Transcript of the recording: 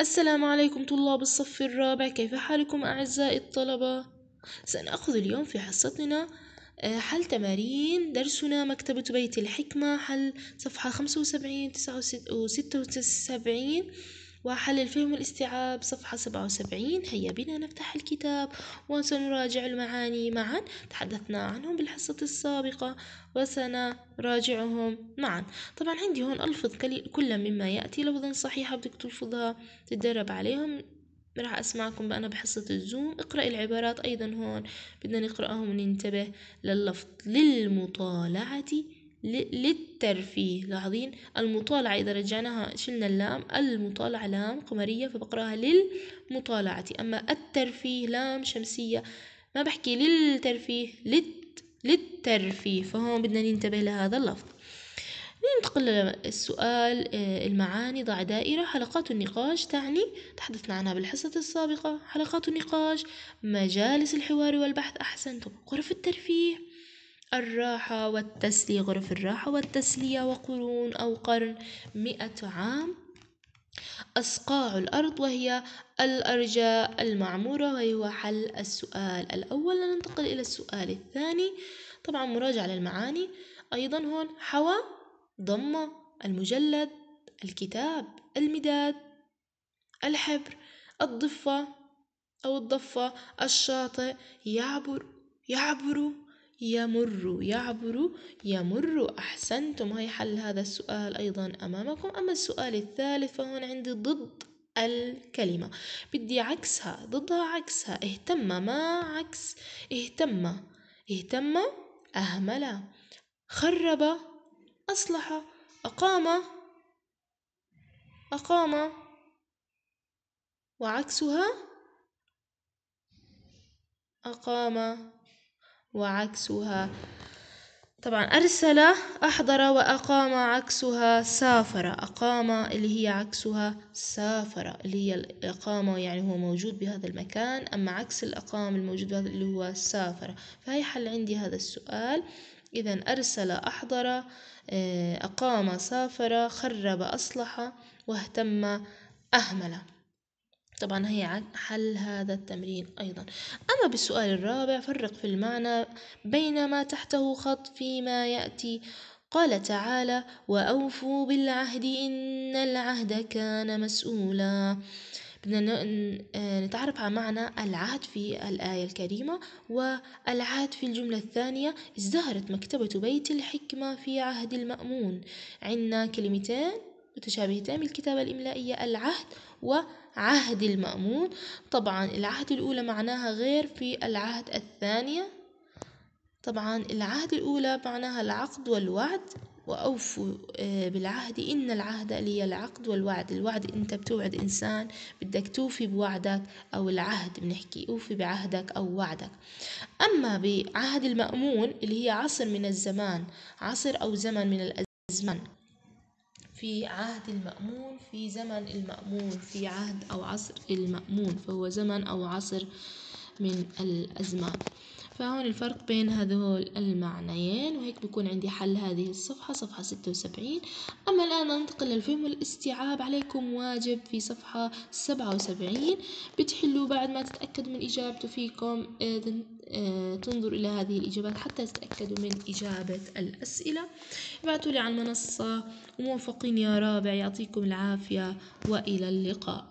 السلام عليكم طلاب الصف الرابع كيف حالكم أعزائي الطلبة؟ سنأخذ اليوم في حصتنا آه، حل تمارين درسنا مكتبة بيت الحكمة حل صفحة خمسة وسبعين تسعة وستة وسبعين وحل الفهم والاستيعاب صفحة سبعة وسبعين هيا بنا نفتح الكتاب وسنراجع المعاني معا تحدثنا عنهم بالحصة السابقة وسنراجعهم معا طبعا عندي هون ألفظ كل مما يأتي لفظا صحيحة بدك تلفظها تتدرب عليهم راح أسمعكم بأنا بحصة الزوم اقرأ العبارات أيضا هون بدنا نقرأهم وننتبه لللفظ للمطالعة للترفيه لاحظين المطالعة إذا رجعناها شلنا اللام المطالعة لام قمرية فبقراها للمطالعة أما الترفيه لام شمسية ما بحكي للترفيه للترفيه فهون بدنا ننتبه لهذا اللفظ ننتقل للسؤال آه، المعاني ضع دائرة حلقات النقاش تعني تحدثنا عنها بالحصة السابقة حلقات النقاش مجالس الحوار والبحث أحسنتم غرف الترفيه الراحة والتسلية غرف الراحة والتسلية وقرون أو قرن مئة عام أصقاع الأرض وهي الأرجاء المعمورة وهو حل السؤال الأول ننتقل إلى السؤال الثاني طبعا مراجعة للمعاني أيضا هون حوى ضمة المجلد الكتاب المداد الحبر الضفة أو الضفة الشاطئ يعبر يعبر يمر يعبر يمر أحسنتم هاي حل هذا السؤال أيضا أمامكم أما السؤال الثالث فهون عندي ضد الكلمة بدي عكسها ضدها عكسها اهتم ما عكس اهتم اهتم أهمل خرب أصلح أقام أقام وعكسها أقام وعكسها طبعا أرسل أحضر وأقام عكسها سافر أقام اللي هي عكسها سافر اللي هي الإقامة يعني هو موجود بهذا المكان أما عكس الأقام الموجود بهذا اللي هو سافر فهي حل عندي هذا السؤال إذا أرسل أحضر آه، أقام سافر خرب أصلح واهتم أهمل طبعا هي عن حل هذا التمرين أيضا أما بالسؤال الرابع فرق في المعنى بين ما تحته خط فيما يأتي قال تعالى وأوفوا بالعهد إن العهد كان مسؤولا بدنا آه، نتعرف على معنى العهد في الآية الكريمة والعهد في الجملة الثانية ازدهرت مكتبة بيت الحكمة في عهد المأمون عندنا كلمتين متشابهتان بالكتابة الإملائية العهد وعهد المأمون طبعا العهد الأولى معناها غير في العهد الثانية طبعا العهد الأولى معناها العقد والوعد وأوفوا آه، بالعهد إن العهد اللي هي العقد والوعد الوعد أنت بتوعد إنسان بدك توفي بوعدك أو العهد بنحكي أوفي بعهدك أو وعدك أما بعهد المأمون اللي هي عصر من الزمان عصر أو زمن من الأزمان في عهد المأمون في زمن المأمون في عهد أو عصر المأمون فهو زمن أو عصر من الأزمان فهون الفرق بين هذول المعنيين وهيك بكون عندي حل هذه الصفحة صفحة ستة وسبعين أما الآن ننتقل للفهم والاستيعاب عليكم واجب في صفحة سبعة وسبعين بتحلوا بعد ما تتأكدوا من إجابته فيكم آه، تنظر إلى هذه الإجابات حتى تتأكدوا من إجابة الأسئلة ابعتوا لي على المنصة وموفقين يا رابع يعطيكم العافية وإلى اللقاء